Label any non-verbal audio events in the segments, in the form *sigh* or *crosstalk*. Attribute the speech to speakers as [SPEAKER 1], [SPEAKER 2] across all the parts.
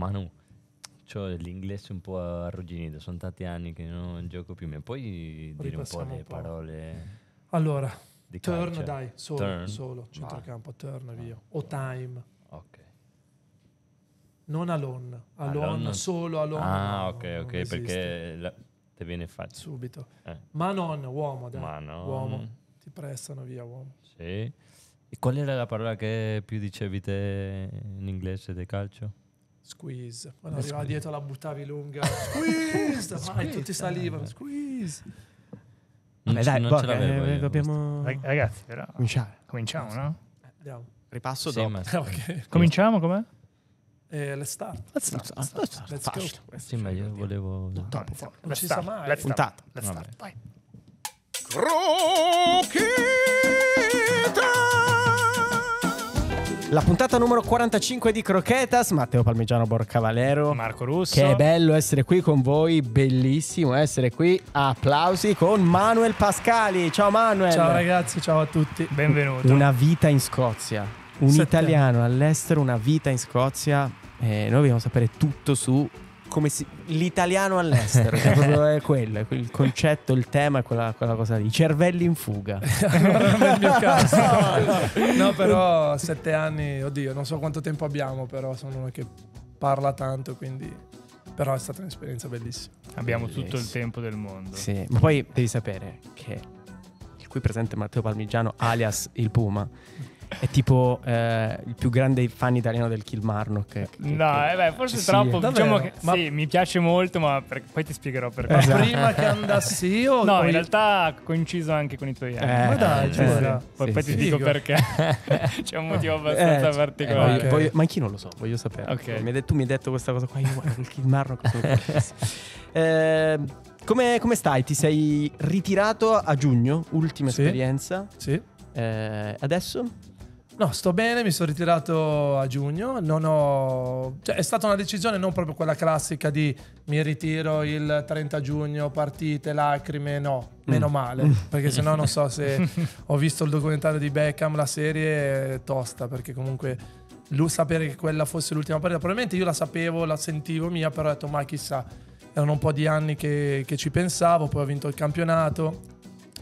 [SPEAKER 1] Manu, ho l'inglese un po' arrugginito, sono tanti anni che non gioco più, ma puoi dire un po' le parole? Allora, turn calcio. dai, solo, turn. solo
[SPEAKER 2] centrocampo, turn ah. via, o time. Ok. Non alone, alone, alone. solo alone. Ah, ok, non, ok, perché
[SPEAKER 1] la, te viene facile. Subito. Eh. Ma non, uomo, dai. Ma non. Uomo,
[SPEAKER 2] ti prestano via, uomo.
[SPEAKER 1] Sì. E qual era la parola che più dicevi te in inglese del calcio?
[SPEAKER 2] Squeeze. Quando eh, arrivava squeeze. dietro la buttavi lunga. *laughs* Squeeze! squeeze. tutti salivano. Eh. Squeeze! Non, Beh, dai, non boh, eh,
[SPEAKER 3] dobbiamo... Ragazzi, però... cominciare. Cominciamo, no? Eh, andiamo. Ripasso sì, dopo. *laughs* Okay. Cominciamo com'è?
[SPEAKER 1] Eh, let's start. Let's start. Let's, start. let's, start. let's go. Sì, ma io volevo... No, no, non ci sa mai. Let's Let's start.
[SPEAKER 2] Vai.
[SPEAKER 4] Crocchio! La puntata numero 45 di Croquetas, Matteo Palmigiano Borcavalero. Marco Russo. Che è bello essere qui con voi, bellissimo essere qui. Applausi con Manuel Pascali. Ciao Manuel. Ciao ragazzi, ciao a tutti. Benvenuto. Una vita in Scozia. Un Settembre. italiano all'estero, una vita in Scozia. Eh, noi vogliamo sapere tutto su come si, l'italiano all'estero, cioè è quello, il concetto, il tema è quella, quella cosa lì, cervelli in fuga. *laughs* nel mio caso
[SPEAKER 2] no, però sette anni, oddio, non so quanto tempo abbiamo, però sono uno che parla tanto, quindi... Però è stata un'esperienza bellissima. Abbiamo Bellissimo. tutto il tempo del mondo.
[SPEAKER 4] Sì, ma poi devi sapere che qui presente Matteo Palmigiano, alias il Puma, è tipo eh, il più grande fan italiano del Kilmarnock. Che, no, che...
[SPEAKER 3] Eh beh, forse sì, troppo. Diciamo che ma... sì, mi piace molto, ma per... poi ti spiegherò perché. Ma Prima che *laughs* andassi io. No, poi... in realtà ha coinciso anche con i tuoi anni. Eh, eh ma dai, giusto. Sì, poi, poi ti dico perché. *laughs* C'è un motivo eh, abbastanza eh, particolare. Voglio, voglio, ma
[SPEAKER 4] anch'io non lo so, voglio sapere. Okay. Mi detto, tu mi hai detto questa cosa qua. Io guardo il Kilmarnock. *laughs* eh, come, come, stai? Ti sei ritirato a giugno, ultima sì. esperienza. Sì. Eh, adesso?
[SPEAKER 2] No, sto bene, mi sono ritirato a giugno, ho... cioè, è stata una decisione non proprio quella classica di mi ritiro il 30 giugno, partite, lacrime, no, meno mm. male, mm. perché *laughs* sennò non so se ho visto il documentario di Beckham, la serie è tosta, perché comunque lui sapere che quella fosse l'ultima partita, probabilmente io la sapevo, la sentivo mia, però ho detto ma chissà, erano un po' di anni che, che ci pensavo, poi ho vinto il campionato,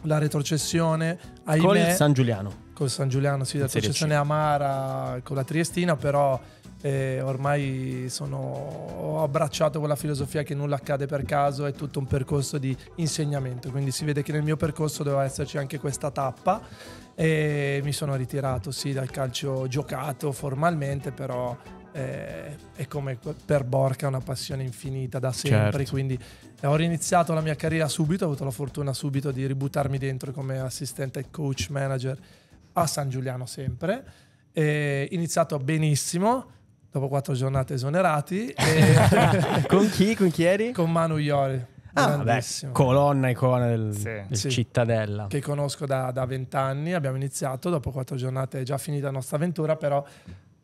[SPEAKER 2] la retrocessione, ahimè... Con il San Giuliano con San Giuliano, sì, la successione amara con la Triestina, però eh, ormai sono, ho abbracciato quella filosofia che nulla accade per caso, è tutto un percorso di insegnamento, quindi si vede che nel mio percorso doveva esserci anche questa tappa e mi sono ritirato sì dal calcio giocato formalmente, però eh, è come per Borca una passione infinita da sempre, certo. quindi eh, ho riniziato la mia carriera subito, ho avuto la fortuna subito di ributtarmi dentro come assistente coach manager a San Giuliano sempre, eh, iniziato benissimo. Dopo quattro giornate esonerati. E...
[SPEAKER 4] *laughs* con chi? Con chi eri? Con Manu Iori. Ah, vabbè, colonna icona del, sì. del sì. Cittadella. Che
[SPEAKER 2] conosco da vent'anni. Abbiamo iniziato, dopo quattro giornate è già finita la nostra avventura, però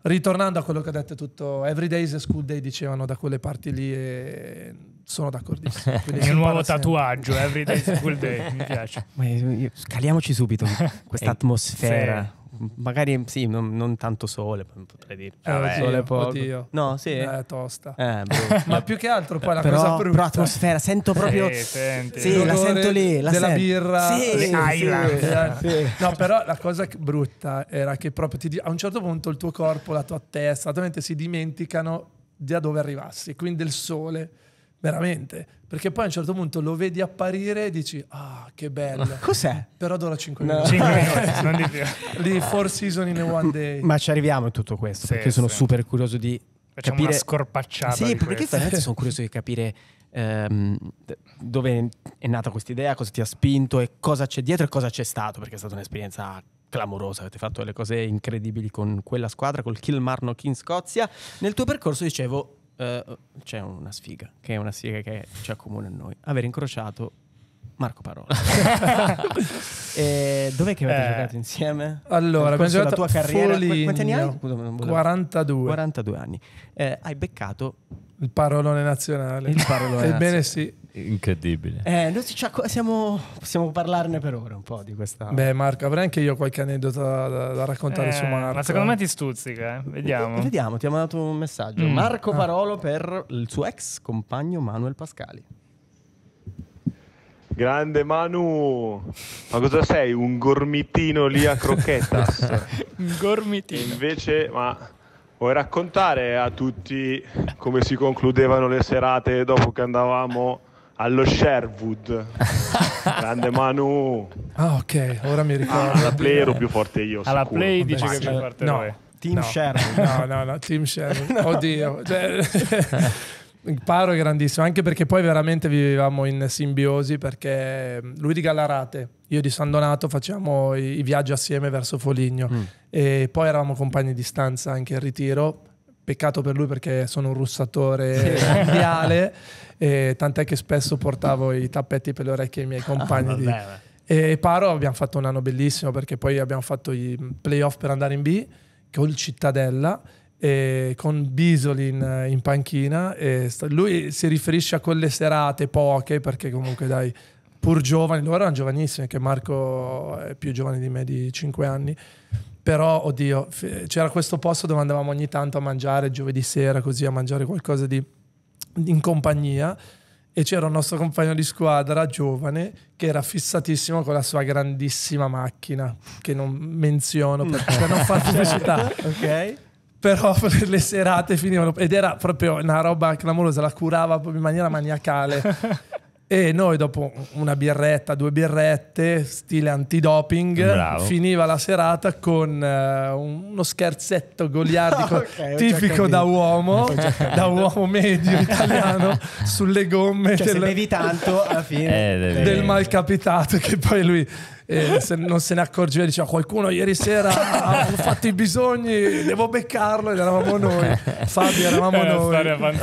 [SPEAKER 2] ritornando a quello che ha detto tutto, Every Day is a School Day dicevano da quelle parti lì e sono d'accordissimo. *laughs* Il nuovo tatuaggio, sempre. Every is a School Day, mi piace.
[SPEAKER 4] Eh, io, scaliamoci subito *laughs* atmosfera magari sì, non, non tanto sole, potrei dire. Eh, Vabbè, sole poco. Oddio. No, sì. Eh, tosta. Eh, *laughs* boh. Ma più che altro poi la però, cosa brutta. Però atmosfera, sento proprio... Sì, sì la sento lì. La della sento. birra. Sì, sì, sì, sì,
[SPEAKER 2] No, però la cosa brutta era che proprio ti, a un certo punto il tuo corpo, la tua testa, la tua mente si dimenticano da dove arrivassi, quindi del sole veramente. Perché poi a un certo punto lo vedi apparire e dici, ah, che bello. Cos'è? Però dura 5 minuti. 5 minuti, *laughs* non di più. Lì, four season in one day. Ma ci
[SPEAKER 4] arriviamo in tutto questo, sì, perché sì. sono super curioso di Facciamo capire... una scorpacciata Sì, perché veramente sono curioso di capire ehm, dove è nata questa idea, cosa ti ha spinto e cosa c'è dietro e cosa c'è stato, perché è stata un'esperienza clamorosa, avete fatto delle cose incredibili con quella squadra, col Kilmarnock in Scozia. Nel tuo percorso, dicevo, eh, c'è una sfiga, che è una sfiga che ci accomuna a noi, aver incrociato Marco Parola. *laughs* e eh, dov'è che avete eh, giocato insieme? Allora, abbiamo giocato la tua carriera. Quanti anni hai? 42. 42 anni. Eh, hai beccato il parolone nazionale. Il parolone *laughs* Ebbene
[SPEAKER 1] sì. Incredibile.
[SPEAKER 4] Eh, noi ci, siamo, possiamo parlarne per ora un po' di questa. Beh,
[SPEAKER 2] Marco, avrei anche io qualche aneddota
[SPEAKER 4] da, da raccontare eh, su Marco. Ma secondo eh? me ti stuzzica, eh. vediamo. Eh, vediamo, ti ha mandato un messaggio. Mm. Marco ah. Parolo per il suo ex compagno Manuel Pascali.
[SPEAKER 3] Grande Manu, ma cosa sei? Un gormitino lì a crocchetta? *laughs* un gormitino. invece, ma Vuoi raccontare a tutti come si concludevano le serate dopo che andavamo allo Sherwood? *laughs* Grande Manu.
[SPEAKER 2] Ah, ok, ora mi ricordo. Ah, alla play ero più forte io. Alla sicuro. play Vabbè, dici sì. che più forte no. Team no. Sherwood. *laughs* No, no, no, Team Sherwood. *laughs* Oddio. Cioè... Paro è grandissimo, anche perché poi veramente vivevamo in simbiosi perché mm, lui di Gallarate, io di San Donato facevamo i, i viaggi assieme verso Foligno mm. e poi eravamo compagni di stanza anche in ritiro. Peccato per lui perché sono un russatore mondiale, e tant'è che spesso portavo i tappetti per le orecchie ai miei ah, compagni. Ah, vabbè, e Paro abbiamo fatto un anno bellissimo perché poi abbiamo fatto i mm, playoff per andare in B col Cittadella eh, con Bisoli in, in panchina. Sta, lui si riferisce a quelle serate poche, perché comunque dai, pur giovani, loro erano giovanissimi, che Marco è più giovane di me di 5 anni. Però, oddio, c'era questo posto dove andavamo ogni tanto a mangiare giovedì sera, così a mangiare qualcosa di, in compagnia e c'era un nostro compagno di squadra giovane che era fissatissimo con la sua grandissima macchina che non menziono perché mm. per non far *laughs* pubblicità okay però *laughs* le serate finivano ed era proprio una roba clamorosa, la curava in maniera maniacale. *laughs* e noi dopo una birretta, due birrette, stile antidoping, Bravo. finiva la serata con uh, uno scherzetto goliardico *laughs* okay, tipico da uomo, da uomo medio italiano, sulle gomme cioè, del, se bevi tanto alla fine eh, del capitato che poi lui eh, se non se ne accorgeva, diceva ah, qualcuno ieri sera
[SPEAKER 4] ha fatto i bisogni, devo beccarlo ed eravamo noi. Fabio eravamo È noi.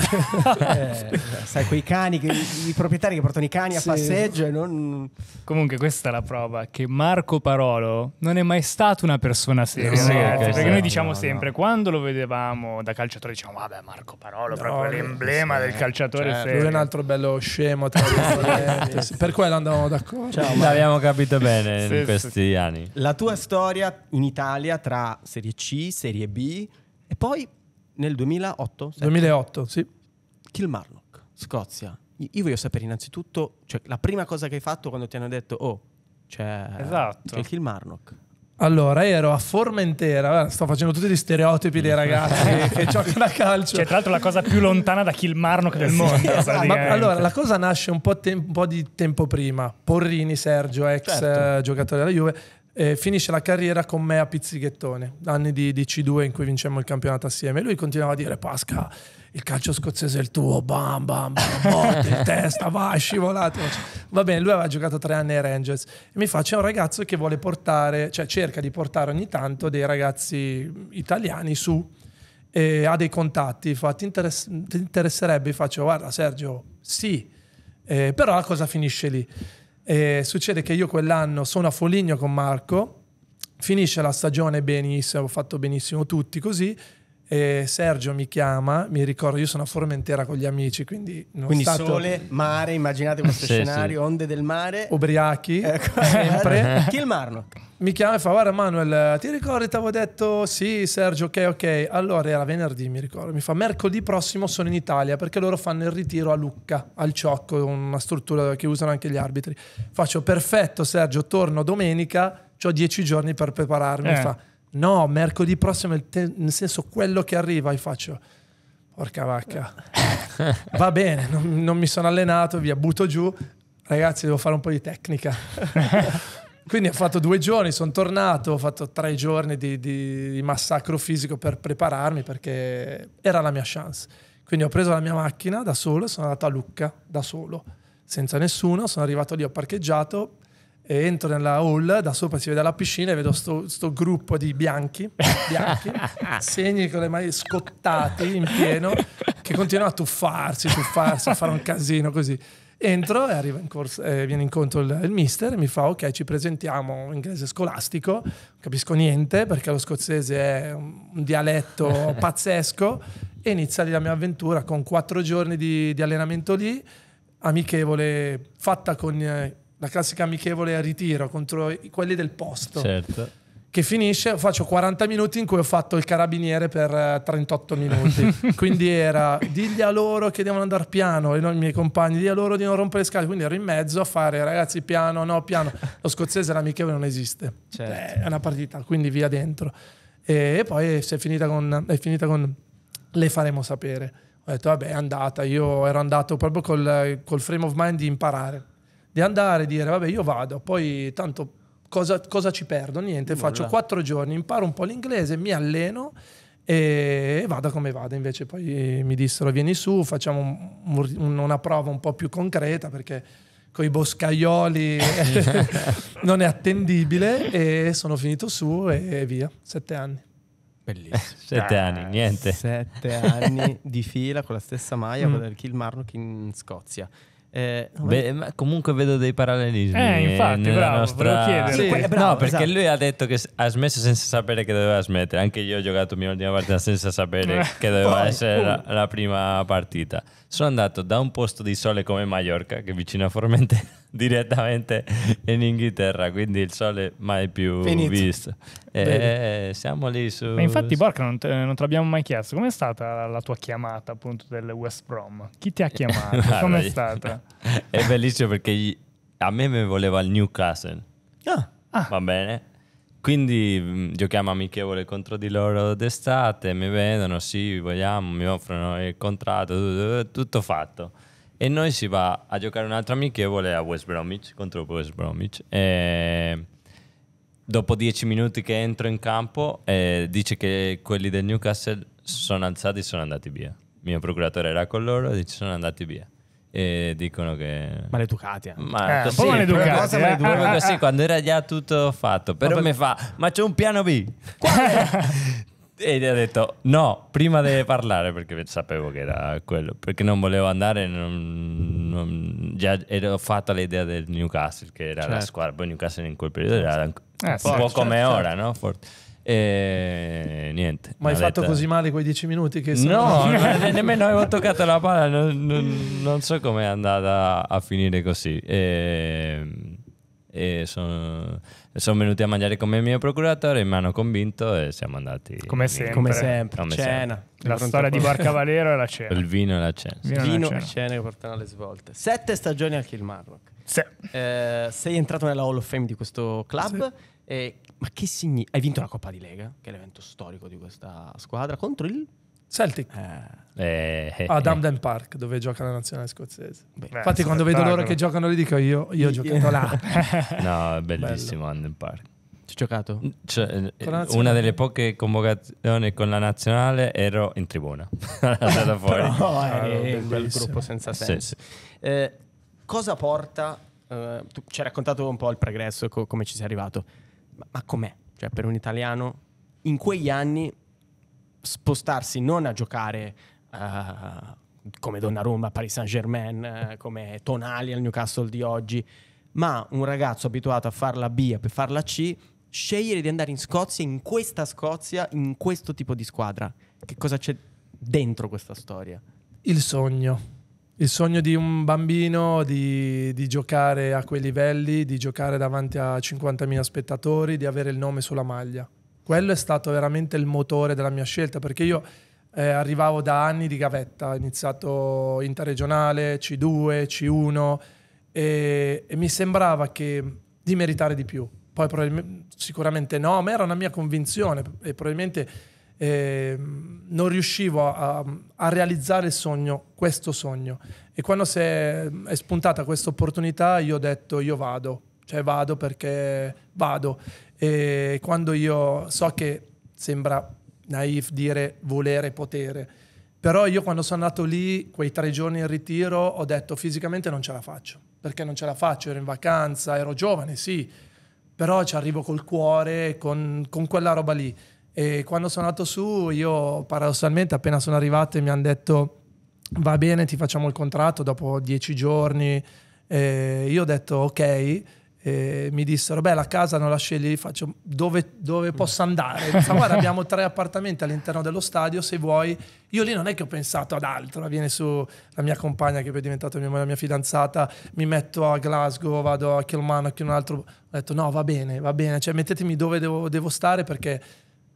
[SPEAKER 4] eh, sai, quei cani, che, i proprietari che portano i cani sì. a passeggio
[SPEAKER 3] non... Comunque questa è la prova che Marco Parolo non è mai stato una persona seria, no, ragazzi, perché noi diciamo no, sempre, no. quando lo vedevamo da calciatore diciamo vabbè Marco Parolo,
[SPEAKER 1] proprio l'emblema sì, del calciatore certo. serio. Lui è un
[SPEAKER 2] altro bello scemo, tra per quello andavamo d'accordo.
[SPEAKER 4] Ciao, l'abbiamo
[SPEAKER 1] capito bene. Eh, ne- sì, in questi sì. anni.
[SPEAKER 4] La tua storia in Italia tra Serie C, Serie B e poi nel 2008? 2008, sì. Kilmarnock, Scozia. Io voglio sapere innanzitutto, cioè, la prima cosa che hai fatto quando ti hanno detto, oh, c'è, esatto. c'è il Kilmarnock.
[SPEAKER 2] Allora, ero a Formentera, sto facendo tutti gli stereotipi dei ragazzi *laughs* che giocano
[SPEAKER 4] a calcio. Cioè, tra l'altro la cosa
[SPEAKER 3] più lontana da Kilmarnock del mondo. Sì, esatto. Ma, allora, la
[SPEAKER 2] cosa nasce un po', te- un po', di tempo prima. Porrini, Sergio, ex certo. Eh, giocatore della Juve, eh, finisce la carriera con me a Pizzighettone, anni di, di C2 in cui vincemmo il campionato assieme. E lui continuava a dire, Pasca il calcio scozzese è il tuo, bam bam bam, botte, *laughs* testa, va, scivolate. Va bene, lui aveva giocato tre anni ai Rangers e mi fa, c'è un ragazzo che vuole portare, cioè cerca di portare ogni tanto dei ragazzi italiani su, e ha dei contatti, fa, ti, interess- ti interesserebbe? Faccio, guarda Sergio, sì, eh, però la cosa finisce lì. Eh, succede che io quell'anno sono a Foligno con Marco, finisce la stagione benissimo, ho fatto benissimo tutti così, e Sergio mi chiama, mi ricordo, io sono a Formentera con gli amici, quindi... quindi stato... sole,
[SPEAKER 4] mare, immaginate questo *laughs* sì, scenario, sì. onde del mare.
[SPEAKER 2] Ubriachi, ecco, *laughs* sempre. Chi il Marnock? Mi chiama e fa, guarda Manuel, ti ricordi, ti avevo detto, sì Sergio, ok, ok. Allora era venerdì, mi ricordo, mi fa, mercoledì prossimo sono in Italia perché loro fanno il ritiro a Lucca, al Ciocco, una struttura che usano anche gli arbitri. Faccio, perfetto Sergio, torno domenica, ho dieci giorni per prepararmi. Eh. Fa, No, mercoledì prossimo, nel senso quello che arriva, io faccio. Porca vacca, *laughs* va bene, non, non mi sono allenato, via, butto giù. Ragazzi, devo fare un po' di tecnica. *laughs* Quindi ho fatto due giorni, sono tornato, ho fatto tre giorni di, di, di, massacro fisico per prepararmi perché era la mia chance. Quindi ho preso la mia macchina da solo e sono andato a Lucca da solo, senza nessuno. Sono arrivato lì, ho parcheggiato, e entro nella hall, da sopra si vede la piscina e vedo questo gruppo di bianchi, bianchi *laughs* segni con le mani scottate in pieno, che continuano a tuffarsi, tuffarsi, a fare un casino così. Entro e arriva in corso, eh, viene incontro il, il, mister e mi fa ok ci presentiamo in inglese scolastico, capisco niente perché lo scozzese è un dialetto *laughs* pazzesco e inizia lì la mia avventura con quattro giorni di, di allenamento lì, amichevole, fatta con... Eh, la classica amichevole a ritiro contro quelli del posto. Certo. Che finisce, faccio 40 minuti in cui ho fatto il carabiniere per 38 eh, minuti. *laughs* Quindi era digli a loro che devono andare piano, e non i miei compagni, digli a loro di non rompere le scale. Quindi ero in mezzo a fare ragazzi piano, no, piano. Lo scozzese l'amichevole non esiste. Certo. Eh, è una partita, quindi via dentro. E poi si è finita con, è finita con le faremo sapere. Ho detto, vabbè, è andata. Io ero andato proprio col, col frame of mind di imparare di andare e dire vabbè io vado, poi tanto cosa, cosa ci perdo? Niente, Nulla. faccio quattro giorni, imparo un po' l'inglese, mi alleno e vada come vada. Invece poi mi dissero vieni su, facciamo un, una prova un po' più concreta perché con i boscaioli *laughs* non è attendibile e sono finito su e via,
[SPEAKER 1] sette anni.
[SPEAKER 4] Bellissimo. Eh, sette ah, anni, eh, niente. Sette anni di fila con la stessa maglia, mm. quella del Kilmarnock in Scozia.
[SPEAKER 1] Eh, Beh, comunque vedo dei parallelismi. Eh, eh infatti, bravo, nostra... sì, que- bravo, no, perché esatto. lui ha detto che ha smesso senza sapere che doveva smettere. Anche io ho giocato la mia ultima partita senza sapere eh. che doveva essere la, uh. la prima partita. Sono andato da un posto di sole come Mallorca, che è vicino a Formentera direttamente in Inghilterra, quindi il sole mai più Finito. visto. E eh, Vedi. Eh, siamo lì su... Ma infatti
[SPEAKER 3] Borca, non te, non te l'abbiamo mai chiesto, com'è stata la tua chiamata appunto del West Brom? Chi ti ha *laughs* chiamato? com'è stata?
[SPEAKER 1] *laughs* È bellissimo perché a me mi voleva il Newcastle. Ah. ah. Va bene? Quindi mm, giochiamo amichevole contro di loro d'estate, mi vedono, sì, vogliamo, mi offrono il contratto, tutto fatto e noi si va a giocare un'altra amichevole a West Bromwich, contro West Bromwich. E dopo dieci minuti che entro in campo, eh, dice che quelli del Newcastle sono alzati e sono andati via. Il mio procuratore era con loro e dice sono andati via e dicono che maleducati ma eh, così, un po' maleducati eh, proprio eh, eh, così eh. quando era già tutto fatto però mi fa ma c'è un piano B *laughs* E gli ho detto no, prima di parlare, perché sapevo che era quello, perché non volevo andare, non, non, già ero fatta l'idea del Newcastle, che era certo. la squadra, poi Newcastle in quel periodo era eh, un, eh, forte, po' certo, come certo, ora, no? Forte. E niente. Ma hai fatto detto... così
[SPEAKER 2] male quei dieci minuti che sono... *laughs* No, ne, nemmeno avevo
[SPEAKER 1] toccato la palla, non, non, non so com'è andata a finire così. E, e sono sono venuti a mangiare come il mio procuratore, mi hanno convinto e siamo andati. Come sempre, come sempre. Come cena. Sempre. La storia di Barcavalero e la cena. Il vino e la cena. Il vino, e la cena
[SPEAKER 4] che portano alle svolte. Sette stagioni al il Marrock. Se. Eh, sei entrato nella Hall of Fame di questo club. Se. E, ma che significa? Hai vinto la Coppa di Lega, che è l'evento storico di questa squadra, contro il Celtic. Eh. Eh, eh,
[SPEAKER 2] ad ah, Amden eh. Park dove
[SPEAKER 4] gioca la nazionale scozzese. Beh, Infatti, quando vedo loro che
[SPEAKER 2] giocano gli dico io, io ho giocato là. *laughs* no, è *laughs* bellissimo
[SPEAKER 1] Amden Park. Ci ho giocato? Mm, cioè, eh, una delle poche convocazioni con la nazionale ero in tribuna. Andata *laughs* fuori. Però eh,
[SPEAKER 4] è ah, gruppo senza senso. Sì, sì. Eh, cosa porta? tu ci hai raccontato un po' il progresso, co- come ci sei arrivato. Ma, ma com'è? Cioè, per un italiano, in quegli anni spostarsi non a giocare Ah, come Donnarumma a Paris Saint-Germain, uh, come Tonali al Newcastle di oggi, ma un ragazzo abituato a fare la B e per fare la C, scegliere di andare in Scozia, in questa Scozia, in questo tipo di squadra. Che cosa c'è dentro questa storia?
[SPEAKER 2] Il sogno. Il sogno di un bambino di, di, giocare a quei livelli, di giocare davanti a 50.000 spettatori, di avere il nome sulla maglia. Quello è stato veramente il motore della mia scelta, perché io eh, arrivavo da anni di gavetta, ho iniziato interregionale, C2, C1 e, e mi sembrava che, di meritare di più. Poi sicuramente no, ma era una mia convinzione e probabilmente eh, non riuscivo a, a, realizzare il sogno, questo sogno. E quando si è, è spuntata questa opportunità io ho detto io vado, cioè vado perché vado. E quando io so che sembra naif dire volere potere. Però io quando sono andato lì, quei tre giorni in ritiro, ho detto fisicamente non ce la faccio, perché non ce la faccio, ero in vacanza, ero giovane, sì, però ci arrivo col cuore, con, con quella roba lì. E quando sono andato su, io paradossalmente appena sono arrivato mi hanno detto va bene, ti facciamo il contratto dopo dieci giorni. E io ho detto ok, eh, mi dissero, beh la casa non la scegli, faccio dove, dove mm. posso andare? Dico, guarda abbiamo tre appartamenti all'interno dello stadio, se vuoi. Io lì non è che ho pensato ad altro, viene su la mia compagna che poi è diventata mia, la mia fidanzata, mi metto a Glasgow, vado a Kilmarnock, un altro... Ho detto no, va bene, va bene, cioè mettetemi dove devo, devo stare perché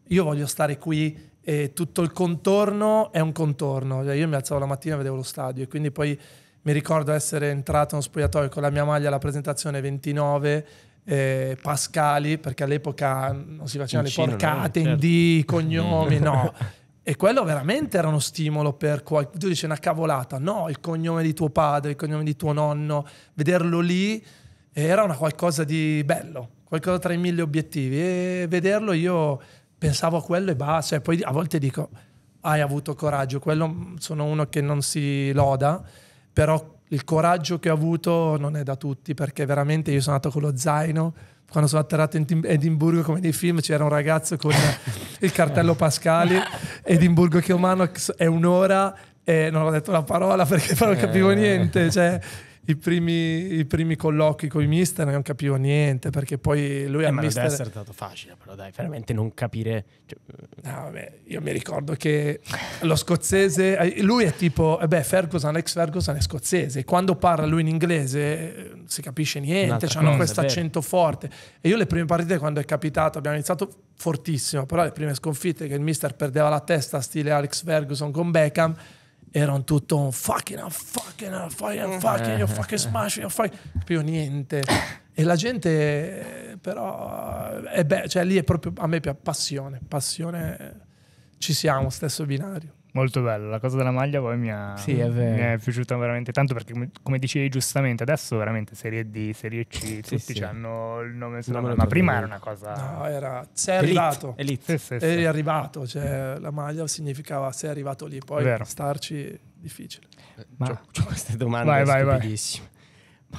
[SPEAKER 2] io voglio stare qui e tutto il contorno è un contorno. Cioè, io mi alzavo la mattina e vedevo lo stadio e quindi poi mi ricordo essere entrato in uno spogliatoio con la mia maglia alla presentazione 29 eh, Pascali, perché all'epoca non si facevano Cino, le porcate no, certo. in D, i cognomi, no. *laughs* E quello veramente era uno stimolo per qualcuno. Tu dici una cavolata, no, il cognome di tuo padre, il cognome di tuo nonno, vederlo lì era una qualcosa di bello, qualcosa tra i mille obiettivi. E vederlo io pensavo a quello e basta. E poi a volte dico, hai avuto coraggio, quello mm, sono uno che non si loda però il coraggio che ho avuto non è da tutti perché veramente io sono nato con lo zaino quando sono atterrato in Edimburgo come nei film c'era un ragazzo con *laughs* il cartello Pascali Edimburgo che umano è un'ora e non ho
[SPEAKER 4] detto la parola perché non capivo eh. niente
[SPEAKER 2] cioè, i primi, i primi colloqui con i mister non capivo niente perché poi lui eh, al ma mister... deve essere stato
[SPEAKER 4] facile però dai veramente non capire
[SPEAKER 2] cioè... no, vabbè, io mi ricordo che lo scozzese eh, lui è tipo eh, beh Ferguson Alex Ferguson è scozzese quando parla lui in inglese non eh, si capisce niente hanno questo accento forte e io le prime partite quando è capitato abbiamo iniziato fortissimo però le prime sconfitte che il mister perdeva la testa stile Alex Ferguson con Beckham erano tutto un fucking, a fucking, a fucking, a fucking, io fucking smash, a fucking, più niente. E la gente, però, è eh, beh, cioè lì è proprio, a me piace, passione, passione, ci siamo, stesso binario. Molto bello, la cosa della maglia poi mi, ha,
[SPEAKER 3] sì, è mi è piaciuta veramente tanto perché come dicevi giustamente adesso veramente serie D, serie C, sì, tutti sì. hanno il nome sulla maglia, ma prima era una cosa... No, era sei Elite. arrivato, Elite. Sì, eri
[SPEAKER 2] arrivato, cioè la maglia significava sei arrivato lì, poi Vero. starci
[SPEAKER 4] difficile. Ma ho queste domande vai, vai, vai.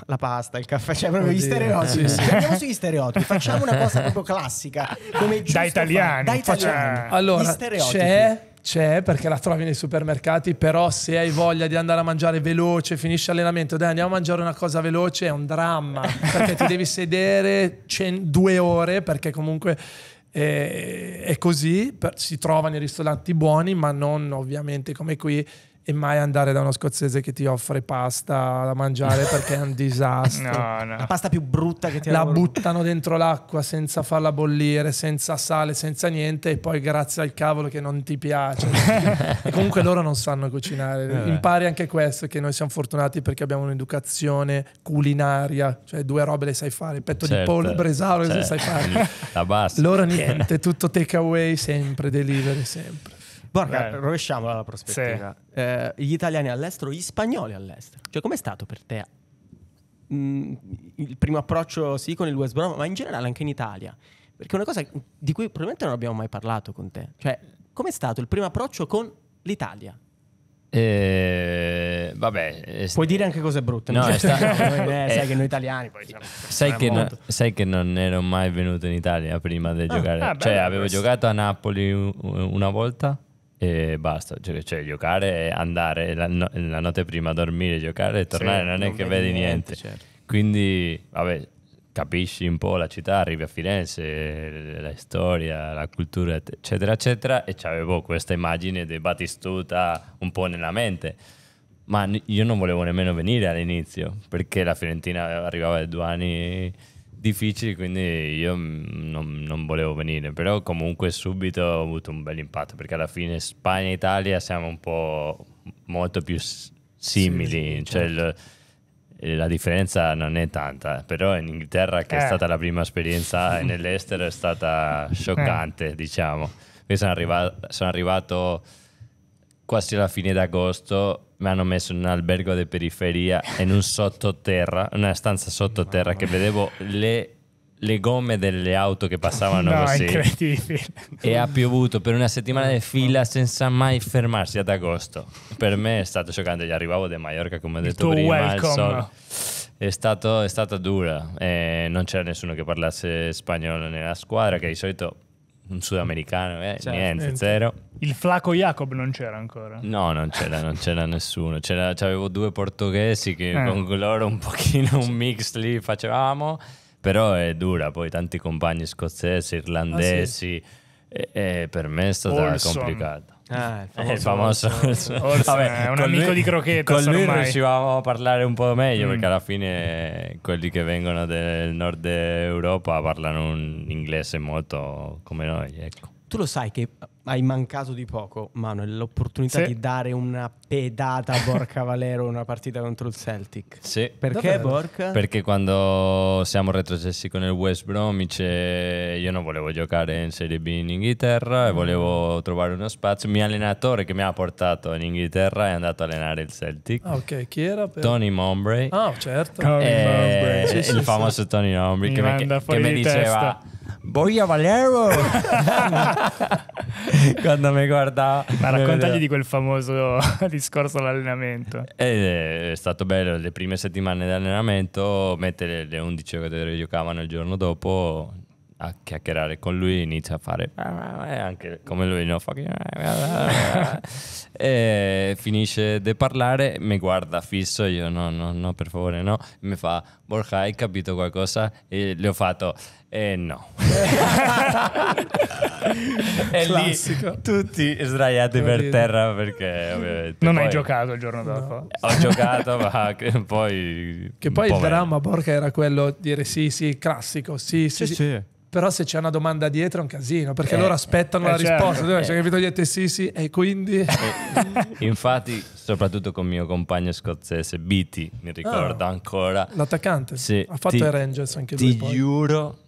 [SPEAKER 4] La pasta, il caffè, cioè proprio gli stereotipi. Sì, sì. Andiamo sugli stereotipi, facciamo una cosa *laughs* proprio classica. Come da italiani. Da italiani. Facciamo. Allora, c'è
[SPEAKER 2] c'è perché la trovi nei supermercati, però se hai voglia di andare a mangiare veloce, finisci l'allenamento, dai andiamo a mangiare una cosa veloce, è un dramma, perché ti devi sedere due ore, perché comunque è, eh, è così, per, si trovano i ristoranti buoni, ma non ovviamente come qui e mai andare da uno scozzese che ti offre pasta da mangiare perché è un *laughs* disastro. No, no. La pasta più brutta che ti La buttano dentro l'acqua senza farla bollire, senza sale, senza niente e poi grazie al cavolo che non ti piace. *laughs* e comunque loro non sanno cucinare. Vabbè. Eh Impari anche questo che noi siamo fortunati perché abbiamo un'educazione culinaria, cioè due robe le sai fare, il petto certo. di pollo, il bresaolo certo. le cioè, sai fare. *laughs* La basta. Loro niente, tutto take away sempre, delivery sempre.
[SPEAKER 4] Porca, eh. rovesciamola la prospettiva. Sì. Eh, gli italiani all'estero, gli spagnoli all'estero. Cioè, com'è stato per te mh, mm, il primo approccio sì con il West Brom, ma in generale anche in Italia? Perché è una cosa di cui probabilmente non abbiamo mai parlato con te. Cioè, com'è stato il primo approccio con l'Italia?
[SPEAKER 1] Eh, vabbè, eh, puoi dire anche cose brutte. No, sta... *laughs* Eh, eh, sai che
[SPEAKER 4] noi italiani poi siamo,
[SPEAKER 1] sai, che non, sai, che non ero mai venuto in Italia prima di ah, giocare. Ah, cioè, bello, avevo questo. giocato a Napoli una volta e basta, cioè, cioè giocare è andare la, la, notte prima a dormire, giocare e tornare, sì, non, non è che vedi niente. niente certo. Quindi, vabbè, capisci un po' la città, arrivi a Firenze, la storia, la cultura, eccetera, eccetera, e avevo boh, questa immagine di Battistuta un po' nella mente. Ma io non volevo nemmeno venire all'inizio, perché la Fiorentina arrivava da due anni difficili, quindi io non, non, volevo venire, però comunque subito ho avuto un bel impatto perché alla fine Spagna e Italia siamo un po' molto più simili, sì, cioè certo. il, la differenza non è tanta, eh, però in Inghilterra che eh. è stata la prima esperienza *laughs* nell'estero è stata scioccante, eh. diciamo. sono arrivato, sono arrivato quasi alla fine d'agosto mi hanno messo in un albergo di periferia, in un sottoterra, una stanza sottoterra che vedevo le, le gomme delle auto che passavano *laughs* no, così. incredibile. E ha piovuto per una settimana di fila senza mai fermarsi ad agosto. Per me è stato scioccante, Io arrivavo da Mallorca come ho detto prima, è, stato, è stata dura, eh, non c'era nessuno che parlasse spagnolo nella squadra che di solito un sudamericano, eh, certo. niente, zero.
[SPEAKER 3] Il Flaco Jacob non c'era ancora?
[SPEAKER 1] No, non c'era, non c'era nessuno. C'era, c'avevo due portoghesi che eh. con loro un pochino un mix lì facevamo, però è dura. Poi tanti compagni scozzesi, irlandesi, ah, sì. e, e per me è stata Olson. complicata. Ah, il famoso, eh, famoso Orson. Orson, un amico lui, di Crochetta. Con lui ormai. riuscivamo a parlare un po' meglio mm. perché alla fine quelli che vengono del nord Europa parlano un inglese molto come noi. Ecco.
[SPEAKER 4] Tu lo sai che hai mancato di poco, Manuel, l'opportunità sì. di dare una pedata a Borca Valero in una partita contro il Celtic. Sì.
[SPEAKER 1] Perché Davvero? Borca? Perché quando siamo retrocessi con il West Bromwich eh, io non volevo giocare in Serie B in Inghilterra e volevo trovare uno spazio. Il mio allenatore che mi ha portato in Inghilterra è andato a allenare il Celtic. Ah, ok, chi era? Per... Tony Mombrey. Ah, certo. Eh, Tony Mombrey. il famoso Tony Mombrey che, che, che mi diceva... Testa Boia Valero *laughs*
[SPEAKER 3] quando mi guardava. Ma raccontagli di quel famoso *laughs* discorso all'allenamento.
[SPEAKER 1] Eh, eh, è stato bello, le prime settimane di allenamento, mentre le 11 che giocavano il giorno dopo, a chiacchierare con lui inizia a fare anche come lui no eh, *laughs* e finisce di parlare mi guarda fisso io no no no per favore no e mi fa Borja hai capito qualcosa e le ho fatto e eh, no *laughs* e lì tutti sdraiati per terra perché ovviamente non poi, hai giocato il giorno dopo no. ho giocato ma che poi che poi il dramma
[SPEAKER 2] Borja era quello dire sì sì classico sì, sì, sì. sì però se c'è una domanda dietro è un casino, perché eh, loro aspettano eh, la certo, risposta, eh. cioè, capito? Gli dite eh sì, sì, e quindi... Eh,
[SPEAKER 1] infatti, soprattutto con il mio compagno scozzese, Beatty, mi ricordo oh, ancora. L'attaccante? Sì. Ha fatto ti, i Rangers anche lui Ti poi. giuro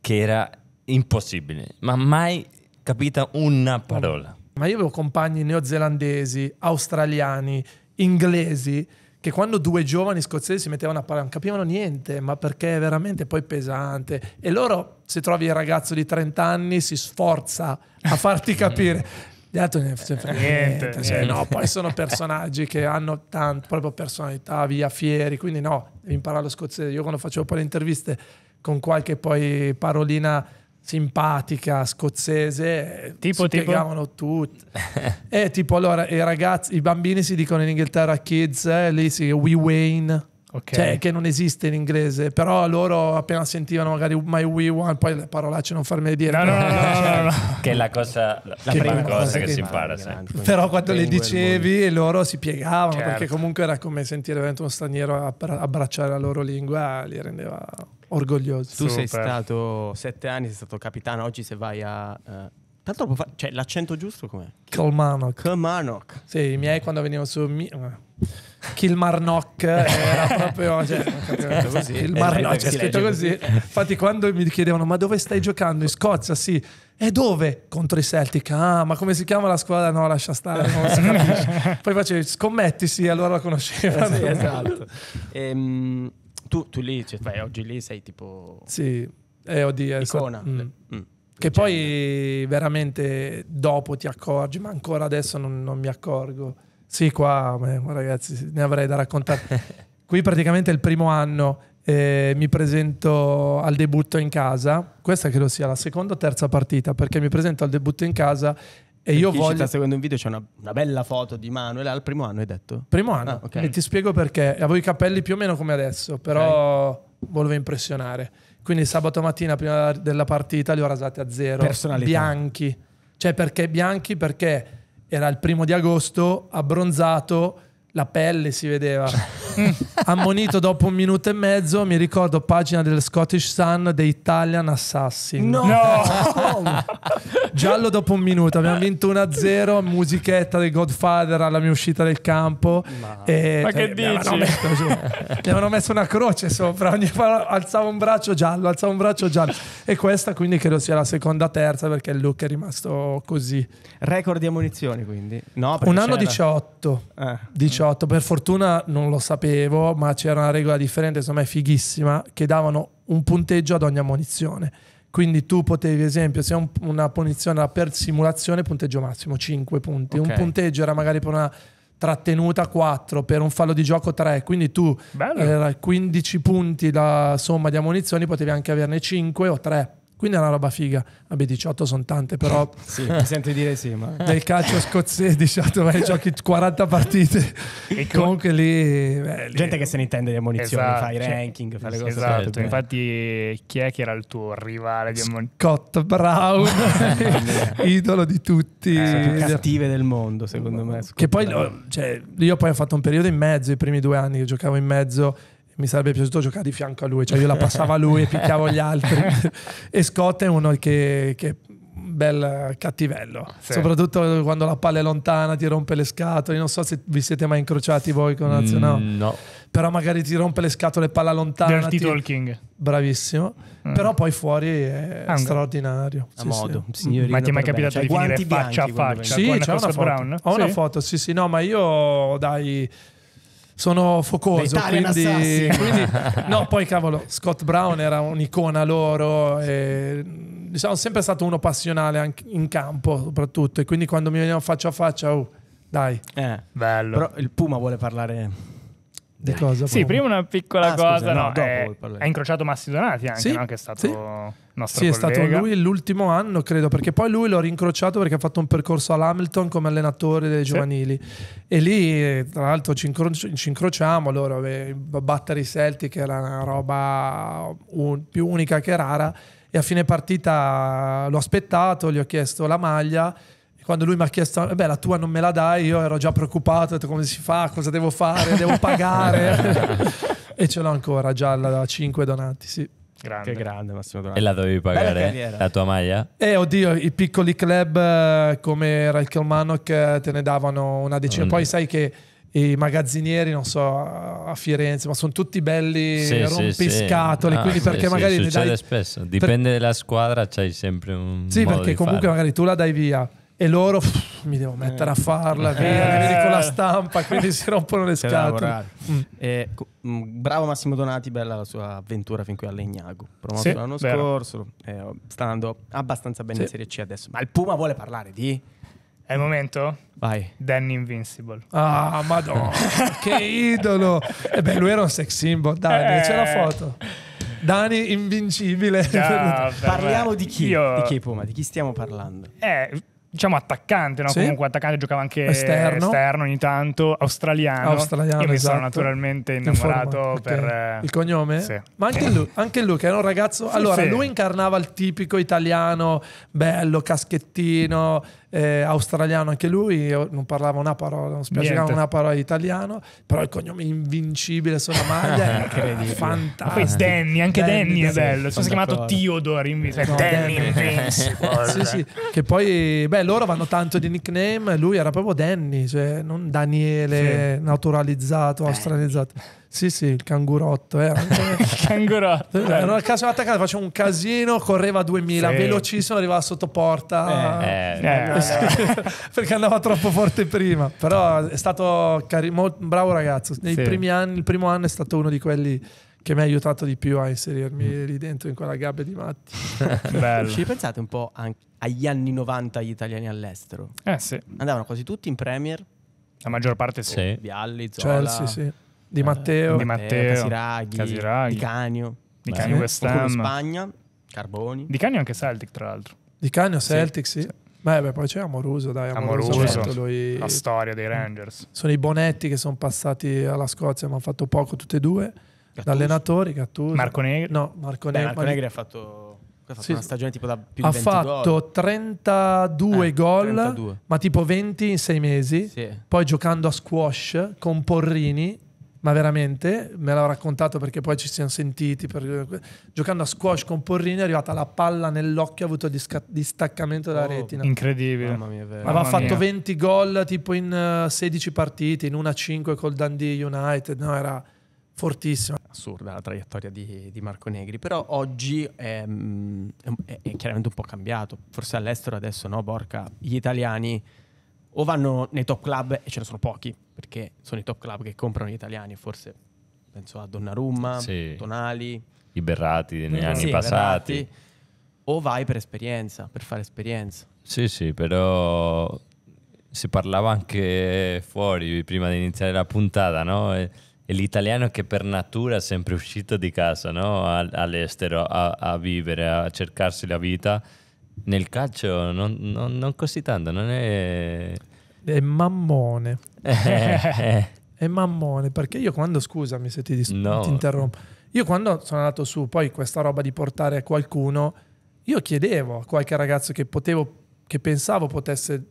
[SPEAKER 1] che era impossibile, ma mai capita una parola.
[SPEAKER 2] Ma io avevo compagni neozelandesi, australiani, inglesi che quando due giovani scozzesi si mettevano a parlare non capivano niente, ma perché è veramente poi pesante. E loro, se trovi il ragazzo di 30 anni, si sforza a farti *laughs* capire. Gli altri ne frega niente. niente, cioè, No, poi sono personaggi che hanno tanto, proprio personalità, via fieri, quindi no, impara lo scozzese. Io quando facevo poi le interviste con qualche poi parolina simpatica scozzese tipo, si tipo? tutti *laughs* e eh, tipo allora i ragazzi i bambini si dicono in Inghilterra kids eh, lì si we Wayne okay. cioè che non esiste in inglese però loro appena sentivano magari my we one poi le parolacce non farmi dire no, no, no, no, no *laughs* che è la cosa
[SPEAKER 1] la che prima cosa, che, che si impara sempre. però quando le dicevi loro
[SPEAKER 2] si piegavano certo. perché comunque era come sentire uno straniero abbracciare la loro lingua li rendeva Orgoglioso. Tu Super. sei
[SPEAKER 4] stato sette anni, sei stato capitano, oggi se vai a... Uh, tanto fa- cioè, l'accento giusto com'è?
[SPEAKER 2] Kilmarnock. Kilmarnock. Sì, i miei quando venivano su... Mi- Kilmarnock era *laughs* proprio cioè, così. Kilmarnock c'è scritto così. Infatti, quando mi chiedevano: Ma dove stai giocando? In Scozia? Sì. E dove? Contro i Celtic. Ah, ma come si chiama la squadra? No, lascia stare, non si capisce. *laughs* Poi facevi scommetti, sì, allora la conoscevano. Sì, esatto.
[SPEAKER 4] ehm, tu, tu lì, cioè, beh, oggi lì sei tipo... Sì,
[SPEAKER 2] eh, oddio, ecco, icona. Mm. Mm. Che poi cioè, veramente dopo ti accorgi, ma ancora adesso non, non mi accorgo. Sì, qua eh, ragazzi ne avrei da raccontare. *laughs* Qui praticamente è il primo anno, eh, mi presento al debutto in casa, questa credo sia la seconda o terza partita, perché mi presento al debutto in casa e io voglio... sta seguendo
[SPEAKER 4] un video c'è una, una, bella foto di Manuel al primo anno, hai detto? Primo anno, ah, okay. e ti
[SPEAKER 2] spiego perché. Avevo i capelli più o meno come adesso, però okay. volevo impressionare. Quindi sabato mattina prima della partita li ho rasati a zero. Personalità. Bianchi. Cioè perché bianchi? Perché era il primo di agosto, abbronzato la pelle si vedeva. *laughs* Cioè. Mm. Ammonito dopo un minuto e mezzo, mi ricordo pagina del Scottish Sun The Italian Assassin. No! *laughs* no! Giallo dopo un minuto, abbiamo vinto 1-0, musichetta del Godfather alla mia uscita del campo. Ma, e, Ma che dici? Eh, mi avevano, avevano messo una croce sopra, ogni parola alzavo un braccio giallo, alzavo un braccio giallo. E questa quindi credo sia la seconda terza perché il look è rimasto
[SPEAKER 4] così. Record di ammunizioni quindi? No, un anno
[SPEAKER 2] 18. Eh. 18 18. Per fortuna non lo sapevo, ma c'era una regola differente, secondo me fighissima, che davano un punteggio ad ogni ammonizione. Quindi tu potevi, ad esempio, se un, una punizione era per simulazione, punteggio massimo 5 punti. Okay. Un punteggio era magari per una trattenuta 4, per un fallo di gioco 3. Quindi tu, Bello. era eh, 15 punti la somma di ammonizioni, potevi anche averne 5 o 3. Quindi è una roba figa. Vabbè, 18 sono tante, però. *laughs* sì, mi
[SPEAKER 4] sento dire sì. Ma... Del
[SPEAKER 2] *laughs* calcio scozzese, 18 vai, giochi 40 partite. E
[SPEAKER 4] *laughs* con... comunque lì, beh, lì, Gente che se ne intende di ammunizioni, esatto. fa i cioè, ranking, cioè, fa le cose. Esatto. Cose
[SPEAKER 3] Infatti, chi è che era il tuo rivale di ammunizioni? Scott Brown, idolo di tutti. Eh, più
[SPEAKER 4] cattive del mondo, secondo me. Scott che poi, cioè, io poi ho fatto
[SPEAKER 2] un periodo in mezzo, i primi due anni che giocavo in mezzo mi sarebbe piaciuto giocare di fianco a lui, cioè io la passavo a lui e picchiavo gli altri. *laughs* e Scott è uno che, che bel cattivello, sì. soprattutto quando la palla è lontana, ti rompe le scatole. Non so se vi siete mai incrociati voi con Nazionale, mm, no. però magari ti rompe le scatole, palla lontana. Dirty ti... Talking, bravissimo, mm. però poi fuori è Ango. Ah, straordinario. Sì, a modo, sì. ma ti è mai capitato cioè, di finire faccia a faccia? Sì, c'è una foto. Brown? Ho una foto, sì, sì, no, ma io dai sono focoso. Quindi, *laughs* quindi, *laughs* no, poi cavolo, Scott Brown era un'icona loro. E, diciamo, sempre stato uno passionale anche in campo, soprattutto. E quindi quando mi veniva faccia a faccia, oh, dai. Eh, bello. Però il Puma vuole parlare. Di cosa? Sì, prima una piccola ah, cosa. Scusa, no, no, eh, è, ha
[SPEAKER 3] incrociato Massi Donati anche, sì, no? che è stato sì. nostro Sì, collega. è stato lui
[SPEAKER 2] l'ultimo anno, credo, perché poi lui l'ho rincrociato perché ha fatto un percorso all'Hamilton come allenatore dei giovanili. E lì, tra l'altro, ci, incro- ci incrociamo. Loro battere eh, i Celtic era una roba un- più unica che rara. E a fine partita l'ho aspettato, gli ho chiesto la maglia quando lui mi ha chiesto, eh beh, la tua non me la dai, io ero già preoccupato, ho detto come si fa, cosa devo fare, devo *laughs*
[SPEAKER 4] pagare.
[SPEAKER 2] e ce l'ho ancora gialla da 5 donati, sì.
[SPEAKER 4] Grande. Che grande Massimo Donati. E la dovevi pagare la tua
[SPEAKER 1] maglia?
[SPEAKER 2] Eh, oddio, i piccoli club eh, come era il eh, te ne davano una decina. Mm. Poi sai che i magazzinieri, non so, a Firenze, ma sono tutti belli sì, rompiscatole, sì, sì. Ah, quindi ah, perché
[SPEAKER 1] sì, magari... Succede dai... spesso, dipende per... dalla squadra, c'hai sempre un... Sì, perché comunque farlo.
[SPEAKER 2] magari tu la dai via e loro pff, mi devo mettere a eh. farla, eh. eh. con la stampa, quindi si
[SPEAKER 4] rompono le *laughs* scatole. Eh, bravo Massimo Donati, bella la sua avventura fin qui a Legnago promosso sì, l'anno vero. scorso, eh, sta andando abbastanza bene sì. in Serie C adesso. Ma il Puma vuole parlare di... È il momento? Vai. Danny Invincible. Ah, madonna,
[SPEAKER 2] *laughs* che idolo! E eh beh, lui era un sex symbol, dai, c'è la eh. foto. Dani
[SPEAKER 4] invincibile. Ah, Parliamo di chi? Io... Di chi Puma? Di chi stiamo parlando?
[SPEAKER 3] Eh diciamo attaccante, no? sì. comunque attaccante giocava anche esterno, esterno ogni tanto, australiano. australiano Io mi sono esatto. naturalmente innamorato in per eh, il cognome, sì.
[SPEAKER 2] ma anche lui, anche lui, che era un ragazzo. Sì, allora, lui incarnava il tipico italiano bello, caschettino eh, australiano anche lui, non parlava una parola, non spiegava una parola italiano, però il cognome invincibile sulla maglia è *laughs* fantastico. Poi Danny, anche Danny, Danny è bello, si è chiamato Theodore invece, no, Danny, *laughs* sì, sì, che poi, beh, loro vanno tanto di nickname, lui era proprio Danny, cioè non Daniele sì. naturalizzato, eh. australizzato. Sì, sì, il cangurotto. Era, eh. *laughs* il cangurotto. Ero a caso attaccata, facevo un casino, correva a 2000, sì. velocissimo, arrivava sotto porta. Eh, eh, eh, eh, eh. *laughs* perché andava troppo forte prima. Però è stato cari- molto, bravo ragazzo. Nei sì. primi anni, il primo anno è stato uno di quelli che mi ha aiutato di più a inserirmi mm.
[SPEAKER 4] lì dentro in quella gabbia di matti. *laughs* Bello. Ci pensate un po' agli anni 90 gli italiani all'estero? Eh sì. Andavano quasi tutti in Premier. La maggior parte sì. Boh, Vialli, Zola. Chelsea, sì. Di Matteo, Di Matteo Casiraghi, Casiraghi, Di Canio, Di Canio West Ham. Spagna, Carboni. Di
[SPEAKER 3] Canio anche Celtic, tra l'altro.
[SPEAKER 2] Di Canio Celtic, sì. sì. Beh, beh, poi c'è Amoruso, dai, Amoruso, Amoruso lui... la storia dei Rangers. Mm. Sono i Bonetti che sono passati alla Scozia, ma hanno fatto poco tutti e due. da Allenatori, Gattuso. Marco Negri. No, Marco Negri. Marco Negri ha fatto, ha fatto sì. una stagione tipo da più di Ha fatto 32 eh, gol, 32. ma tipo 20 in sei mesi. Sì. Poi giocando a squash con Porrini ma veramente me l'ha raccontato perché poi ci siamo sentiti. Per... giocando a squash con Porrini è arrivata la palla nell'occhio, ha avuto disca... distaccamento della oh, retina.
[SPEAKER 3] Incredibile. Mamma
[SPEAKER 4] mia, vero. Aveva fatto mia.
[SPEAKER 2] 20 gol tipo in uh, eh, 16 partite, in una 5 col
[SPEAKER 4] Dundee United. No, era fortissima. Assurda la traiettoria di, di Marco Negri, però oggi è, mm, è, è, chiaramente un po' cambiato. Forse all'estero adesso no, Borca, gli italiani o vanno nei top club e ce ne sono pochi, perché sono i top club che comprano gli italiani, forse penso a Donnarumma, sì. Tonali,
[SPEAKER 1] i Berrati negli anni sì, passati.
[SPEAKER 4] Berrati, o vai per esperienza, per fare esperienza.
[SPEAKER 1] Sì, sì, però si parlava anche fuori prima di iniziare la puntata, no? E, e l'italiano che per natura è sempre uscito di casa, no? All'estero a, a vivere, a cercarsi la vita nel calcio non, non, non così tanto, non è...
[SPEAKER 2] È mammone. *laughs* Eh. è mammone, perché io quando, scusami se ti, dis- no. ti interrompo, io quando sono andato su poi questa roba di portare qualcuno, io chiedevo a qualche ragazzo che potevo, che pensavo potesse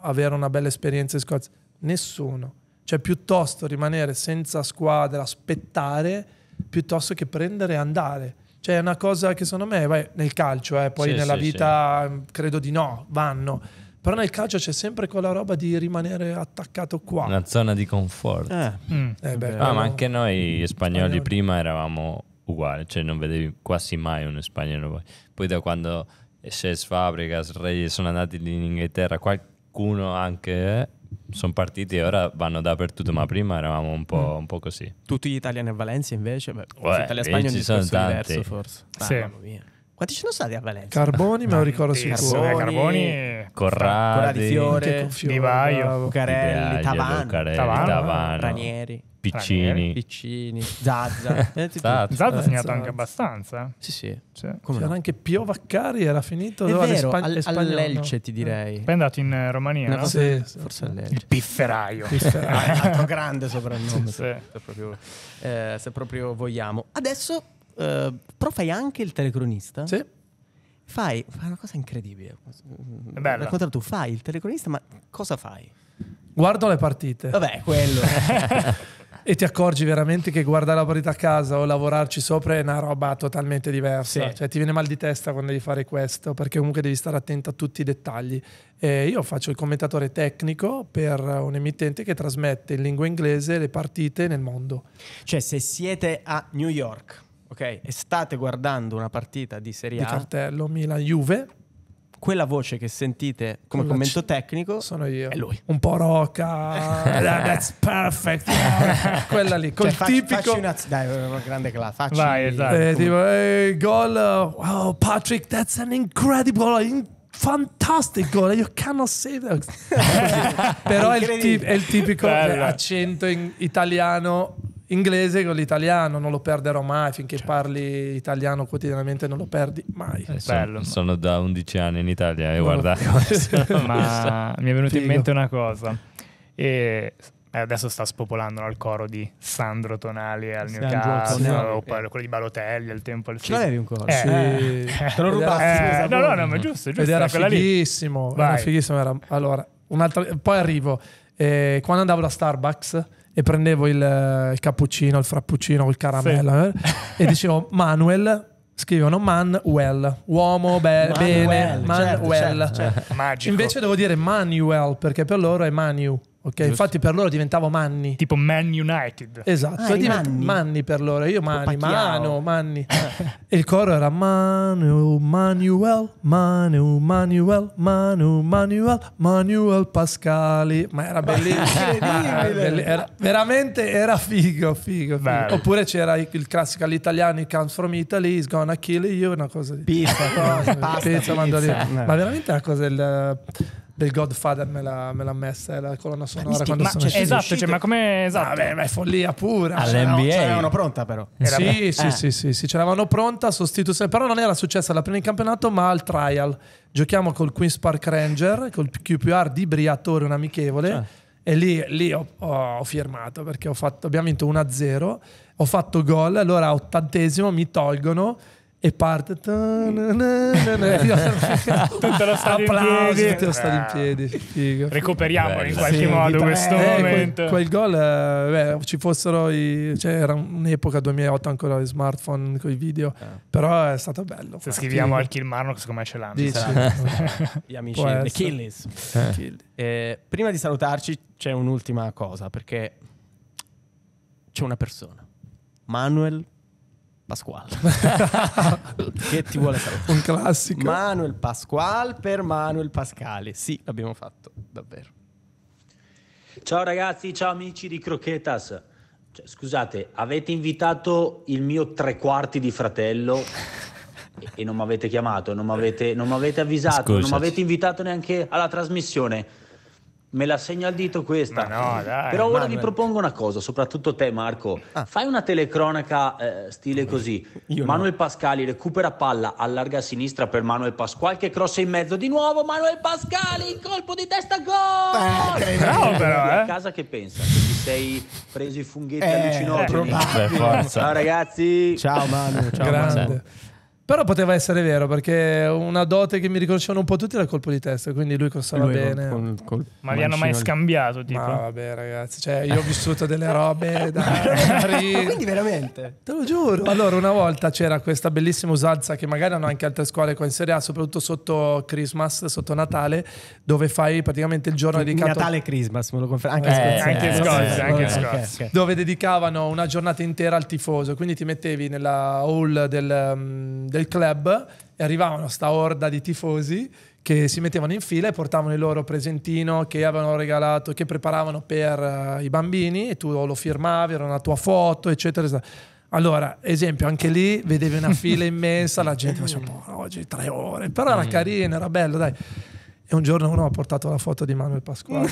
[SPEAKER 2] avere una bella esperienza in Scozia, nessuno. Cioè piuttosto rimanere senza squadra, aspettare, piuttosto che prendere e andare. Cioè è una cosa che secondo me, vai, nel calcio, eh, poi sì, nella sì, vita sì. Mm, credo di no, vanno. Però nel calcio c'è sempre quella roba di rimanere attaccato qua. Una
[SPEAKER 1] zona di conforto. Eh.
[SPEAKER 4] Mm. Eh beh, ah, ma anche
[SPEAKER 1] noi spagnoli, spagnoli prima eravamo uguali, cioè non vedevi quasi mai uno spagnolo. Poi da quando Cesc Fabregas, Reyes sono andati in Inghilterra, qualcuno anche eh, sono partiti e ora vanno dappertutto, ma prima eravamo un po', mm. un po così.
[SPEAKER 4] Tutti gli italiani a Valencia invece, beh, Uè, Italia-Spagna è un discorso diverso forse. Ah, sì. Ah, quanti ci sono stati a Valencia?
[SPEAKER 2] Carboni, me lo ricordo
[SPEAKER 4] sicuro. Eh, Carboni, Carboni Corradi, Corradi Fiore, Di Vaio, Bucarelli, Tavan, Tavano, Ranieri. Piccini, Piccini *laughs* Zazza. Zazza, eh, Zazza ha segnato anche abbastanza. Eh. Sì, sì. sì. Come C'era
[SPEAKER 2] no? anche Pio era finito.
[SPEAKER 4] È dove vero, Spag- all- all'Elce ti
[SPEAKER 3] direi. Poi è andato in Romania. No, no? Sì, forse all'Elce. Il pifferaio. pifferaio. *laughs* altro
[SPEAKER 4] grande soprannome. Sì, sì. Se, proprio, eh, se proprio vogliamo. Adesso Ehm, però fai anche il telecronista. Sì. Fai, fai una cosa incredibile. È bella. Raccontalo tu, fai il telecronista, ma cosa fai? Guardo le partite. Vabbè, quello.
[SPEAKER 2] *laughs* e ti accorgi veramente che guardare la partita a casa o lavorarci sopra è una roba totalmente diversa. Sì. Cioè, ti viene mal di testa quando devi fare questo, perché comunque devi stare attento a tutti i dettagli. E io faccio il commentatore tecnico per un emittente che trasmette in lingua inglese
[SPEAKER 4] le partite nel mondo. Cioè, se siete a New York ok? E state guardando una partita di Serie A. Di cartello Milan-Juve. Quella voce che sentite come Con commento c- tecnico sono io. È lui. Un po' roca. *laughs* Eh, that's perfect. Quella lì. Col cioè, tipico. Facci una, dai, una grande classe. Facci, Vai, esatto. Eh, tipo, hey,
[SPEAKER 2] eh, gol. Oh, oh, Patrick, that's an incredible, incredible Fantastic goal, you cannot say that. *laughs* Però è il, tip- è il, tipico Bella. accento italiano inglese con l'italiano, non lo perderò mai finché certo. parli italiano quotidianamente, non lo perdi mai. Eh,
[SPEAKER 3] Bello.
[SPEAKER 1] Sono, da 11 anni in Italia e eh, non guarda *laughs* *laughs* Ma mi è venuta in mente
[SPEAKER 3] una cosa. E eh, adesso sta spopolando il coro di Sandro Tonali al Newcastle o quello di Balotelli al tempo al Ce l'avevi un coro? Eh. Sì. Eh. Te l'ho rubato. Eh. No, no, no, ma giusto, giusto. Ed era
[SPEAKER 2] fighissimo, era fighissimo. Era... Allora, un'altra... poi arrivo. Eh, quando andavo da Starbucks e prendevo il, il cappuccino, il frappuccino, il caramello sì. Eh, e dicevo *laughs* Manuel scrivono Manuel, uomo, be- Manuel, bene, certo, Manuel. Certo, certo, certo. Invece devo dire Manuel perché per loro è Manu. Ok, Just. infatti per loro diventavo Manni. Tipo Man United. Esatto, ah, divent- manni. per loro, io Manni, Mano, Manni. *laughs* e il coro era Manu, Manuel, Manu, Manuel, Manu, Manuel, Manuel Pascali. Ma era bellissimo, *laughs* era, veramente era figo, figo. figo. Oppure c'era il classico all'italiano, it comes from Italy, it's gonna kill you, una cosa di... Pizza, *laughs* pizza, pizza, pizza. mandolina. No. Ma veramente è una cosa... Il, del Godfather me l'ha, me l'ha messa la colonna sonora quando ma, cioè, esatto, cioè, ma come esatto. Vabbè, ma è follia pura. All'NBA cioè, no, l'avevano cioè, pronta però. Era sì, sì, eh. sì, sì, sì, ce l'avevano pronta, sostituzione, però non era successa la prima in campionato, ma al trial. Giochiamo col Queen's Park Ranger, col QPR di Briatore, un amichevole. Cioè. E lì, lì ho, ho, firmato perché ho fatto, abbiamo vinto 1-0, ho fatto gol, allora ottantesimo mi tolgono e parte ta, na, na, *laughs* tutto lo in piedi,
[SPEAKER 3] eh. figo. recuperiamo bello. in qualche sì, modo questo eh, momento quel,
[SPEAKER 2] quel gol eh, beh, ci fossero i, cioè, era un'epoca 2008 ancora i smartphone con i video eh.
[SPEAKER 3] però è stato bello se scriviamo al Kill Kilmarno secondo me ce l'hanno *laughs* gli amici Killings
[SPEAKER 4] eh. prima di salutarci c'è un'ultima cosa perché c'è una persona Manuel Pasquale. *laughs* che ti vuole sapere? Un classico. Manuel Pasquale per Manuel Pascale. Sì, l'abbiamo fatto, davvero. Ciao ragazzi, ciao amici di Croquetas. Cioè, scusate, avete invitato il mio tre quarti di fratello e, e non mi avete chiamato, non mi avete avvisato, Scusaci. non mi avete invitato neanche alla trasmissione. Me la segno al dito questa. No, dai, Però ora vi propongo una cosa, soprattutto te Marco. Ah. Fai una telecronaca eh, stile così. Manuel no. Pascali recupera palla, allarga a sinistra per Manuel Pasquale che crossa in mezzo. Di nuovo Manuel Pascali, colpo di testa, gol! Eh, eh bravo eh, però, eh. A casa che pensa? Che ti sei preso i funghetti eh, allucinogeni? Beh, forza. Ciao ragazzi! Ciao Manu, ciao Grande. Manu.
[SPEAKER 2] Però poteva essere vero, perché una dote che mi riconoscevano un po' tutti era il colpo di testa, quindi lui costava lui bene. Col, col Ma li hanno mai scambiato? Tipo? Ma vabbè, ragazzi, cioè, io ho vissuto delle robe *laughs*
[SPEAKER 4] da. da quindi veramente?
[SPEAKER 2] Te lo giuro. Allora, una volta c'era questa bellissima usanza che magari hanno anche altre scuole qua in Serie A, soprattutto sotto Christmas, sotto Natale, dove fai praticamente il giorno dedicato. Natale
[SPEAKER 4] e Christmas, me lo confermo. Anche eh, in
[SPEAKER 2] Scozia. Anche in eh, Scozia, eh, eh, Dove dedicavano una giornata intera al tifoso, quindi ti mettevi nella hall del mm, del club e arrivavano sta orda di tifosi che si mettevano in fila e portavano il loro presentino che avevano regalato, che preparavano per uh, i bambini e tu lo firmavi, era una tua foto, eccetera. eccetera. Allora, esempio, anche lì vedevi una fila *laughs* immensa, la gente faceva, oggi tre ore, però era mm. carino, era bello, dai. E un giorno uno ha portato la foto di Manuel Pasquale.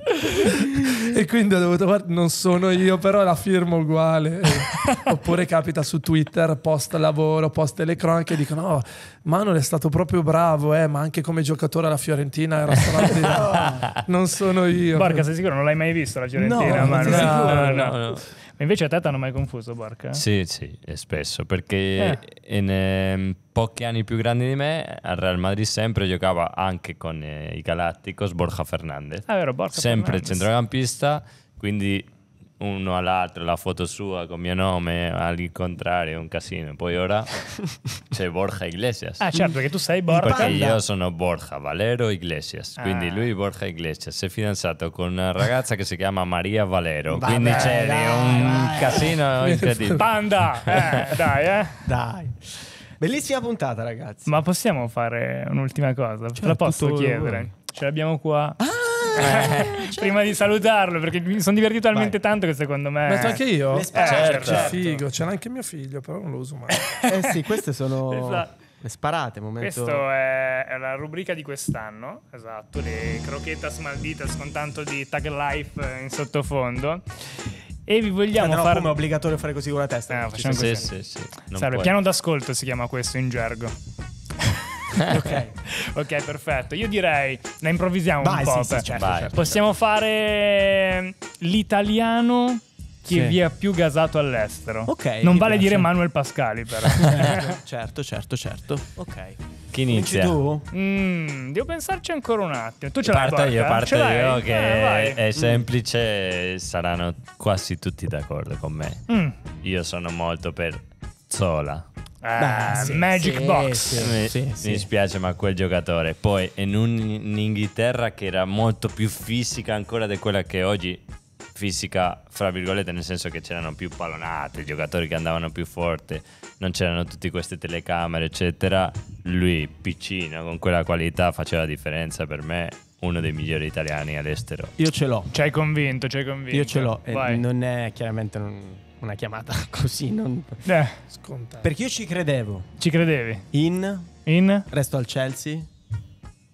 [SPEAKER 2] *laughs* e quindi ho dovuto guardare, non sono io, però la firmo uguale. Oppure capita su Twitter, post lavoro, post le cronache, dicono: oh, Manuel è stato proprio bravo, eh, ma anche come giocatore alla Fiorentina era stato. *laughs* non sono io. Porca, sei
[SPEAKER 3] sicuro? Non l'hai mai visto la Fiorentina? No, no, no, no, no invece a te ti hanno mai confuso, Borca? Sì,
[SPEAKER 1] sì, spesso, perché eh. in eh, pochi anni più grandi di me al Real Madrid sempre giocava anche con eh, i Galatticos Borja Fernández. Ah, vero, Borja Sempre Fernandez. centrocampista, quindi uno all'altro la foto sua con mio nome al contrario, un casino. Poi ora *laughs* c'è Borja Iglesias. Ah, certo,
[SPEAKER 3] perché tu sei Borja. Perché io
[SPEAKER 1] sono Borja Valero Iglesias. Quindi ah. lui, Borja Iglesias, si è fidanzato con una ragazza che si chiama Maria Valero. Vabbè, quindi c'è un dai, casino *laughs* incredibile.
[SPEAKER 3] Panda! Eh, *laughs* dai, eh. Dai. Bellissima puntata, ragazzi. Ma possiamo fare un'ultima cosa? Certo. La posso chiedere? Ce l'abbiamo qua. Ah! eh, cioè, prima di salutarlo perché mi
[SPEAKER 2] sono divertito talmente Vai. tanto che secondo me metto anche io eh, certo, certo. figo c'è anche mio figlio però non lo uso mai
[SPEAKER 4] eh sì queste sono *laughs* esatto. le sparate momento questa
[SPEAKER 3] è, la rubrica di quest'anno esatto le croquetas malditas con tanto di tag life in sottofondo e vi vogliamo fare. come è obbligatorio fare così con la testa. Eh, no, facciamo sì, così. Sì, sì, Serve, piano d'ascolto si chiama questo in gergo. *laughs* ok. *laughs* ok, perfetto. Io direi, ne improvvisiamo vai, un po'. Sì, per... sì, certo, vai, certo, certo. Possiamo fare ehm, l'italiano che sì. vi ha più gasato all'estero. Ok. Non vale piace. dire Manuel Pascali, però. *laughs* Certo, certo, certo, certo. Ok. Chi inizia? Tu?
[SPEAKER 1] Mm,
[SPEAKER 3] devo pensarci ancora un attimo. Tu ce l'hai Parto io, parto io, che eh, è
[SPEAKER 1] semplice. Saranno quasi tutti d'accordo con me. Mm. Io sono molto per Zola. Beh, ah, sì, Magic sì, Box. Sì, mi, mi, spiace, ma quel giocatore. Poi in un'Inghilterra in che era molto più fisica ancora di quella che oggi fisica, fra virgolette, nel senso che c'erano più palonate, giocatori che andavano più forte, non c'erano tutte queste telecamere, eccetera. Lui, piccino, con quella qualità, faceva la differenza per me. Uno dei migliori italiani all'estero.
[SPEAKER 4] Io ce l'ho. Ci hai convinto, ci hai convinto. Io ce l'ho. non è chiaramente. Non una chiamata *laughs* così non eh. scontata. Perché io ci credevo. Ci credevi? In? In? Resto al Chelsea?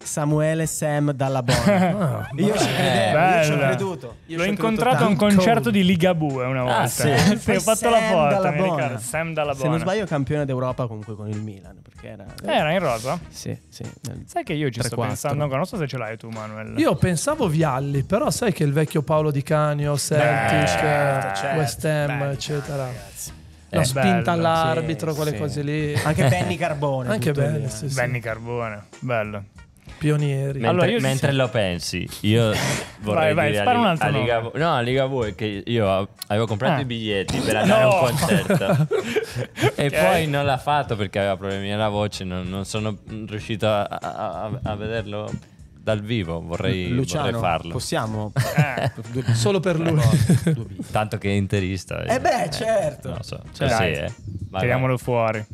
[SPEAKER 4] Samuele Sam dalla Bona. Oh, *laughs* io ci credevo, io ho creduto. L'ho incontrato a un concerto di Ligabue una ah, volta. Ah, sì. *laughs* sì ho fatto Sam la porta, Sam dalla Bona. Se non sbaglio campione d'Europa comunque con il Milan, perché era Era in rosa? Sì, sì. Sai che io ci 3,
[SPEAKER 3] sto pensando non so se ce l'hai tu Manuel. Io
[SPEAKER 2] pensavo Vialli, però sai che il vecchio Paolo Di Canio, Celtic, certo, eh, certo, West Ham, certo, eccetera. Ragazzi. La eh, spinta bello, all'arbitro, sì, quelle
[SPEAKER 3] sì. cose lì. Anche Benny *laughs* Carbone. Anche bello, lì, eh. sì, Benny Carbone, bello.
[SPEAKER 2] Pionieri.
[SPEAKER 3] Mentre, allora, mentre
[SPEAKER 1] lo pensi, io *laughs* vorrei vai, vai, dire a, Liga, no, a Liga Voi che io avevo comprato ah. i biglietti per andare no. a un concerto *laughs* e poi non l'ha fatto perché aveva problemi alla voce, non, non sono riuscito a, a, a vederlo dal vivo vorrei, Luciano, vorrei farlo possiamo *laughs* eh. solo per lui tanto che è interista eh, eh beh certo, no, so. Cioè, sì, eh. Vai, fuori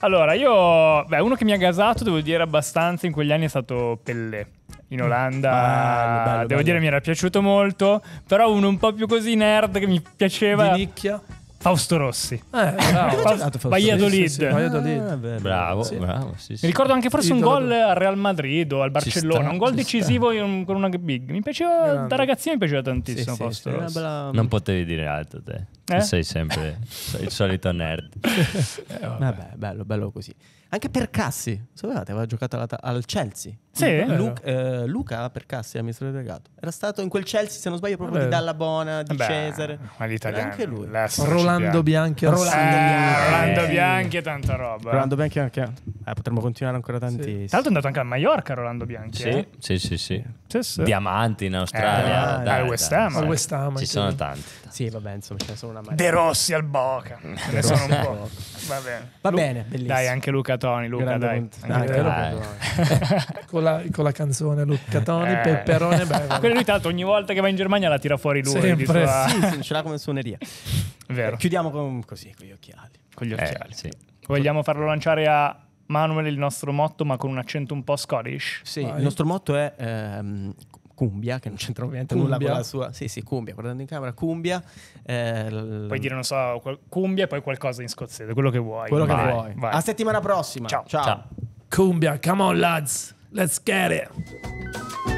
[SPEAKER 3] allora, io, beh, uno che mi ha gasato, devo dire abbastanza, in quegli anni è stato Pelle in Olanda. Bello, bello, devo bello. dire, mi era piaciuto molto. Però uno un po' più così nerd che mi piaceva. Di nicchia. Fausto Rossi. Eh, bravo. Valladolid. Eh,
[SPEAKER 1] bravo, bravo. Mi ricordo anche forse un gol al
[SPEAKER 3] Real Madrid o al Barcellona, sta, un gol decisivo un, con una big. Mi piaceva, da ragazzino mi piaceva tantissimo Fausto
[SPEAKER 1] Rossi. Bella... Non potevi dire altro te. Eh? Sei sempre il solito nerd. *laughs*
[SPEAKER 4] eh, vabbè. vabbè, bello, bello così. Anche per Cassi, sapevate, aveva giocato al Chelsea. Sì, Luca, eh, Luca Percassi, amministratore delegato, era stato in quel Chelsea, se non sbaglio, proprio di Dalla Bona, di eh Beh, Cesare. Ma l'italiano. Anche lui. Rolando Bianchi. Oh, eh, eh. Rolando,
[SPEAKER 3] Bianchi. Rolando e tanta roba. Rolando
[SPEAKER 4] Bianchi anche. Eh, potremmo continuare ancora tantissimo. Sì. Tra l'altro è andato
[SPEAKER 3] anche a Mallorca
[SPEAKER 4] Rolando Bianchi. Sì, eh?
[SPEAKER 1] sì, sì, sì. sì, sì. Diamanti in Australia. Eh, dai, al West Ham. Al West Ham. Ci sono tanti.
[SPEAKER 4] Sì, vabbè, insomma, ce ne sono una marea. De Rossi
[SPEAKER 3] al Boca.
[SPEAKER 4] Ce ne un *laughs* po'.
[SPEAKER 2] Va bene.
[SPEAKER 3] Va bene, bellissimo. Dai, anche Luca Toni, Luca, dai. Anche dai. *laughs*
[SPEAKER 2] *laughs* Con la, con la canzone Luca Toni, eh. Pepperone Quello
[SPEAKER 4] lui tanto ogni volta che va in Germania la tira fuori lui. Sempre. Sua... Sì, sì, ce l'ha come suoneria. Vero. Chiudiamo con, così, con gli occhiali. Con gli eh, occhiali. Eh, sì.
[SPEAKER 3] Vogliamo farlo lanciare a Manuel il nostro motto, ma con un accento un po' scottish.
[SPEAKER 4] Sì, Vai. il nostro motto è ehm, cumbia, che non c'entra ovviamente cumbia. nulla con la sua. Sì, sì, cumbia, guardando in camera, cumbia. Eh, l... Puoi dire, non so, cumbia e poi qualcosa in scozzese, quello che vuoi. Quello Vai. che vuoi. Vai. A settimana prossima. Ciao. Ciao. Ciao. Cumbia, come on lads. Let's
[SPEAKER 2] get it.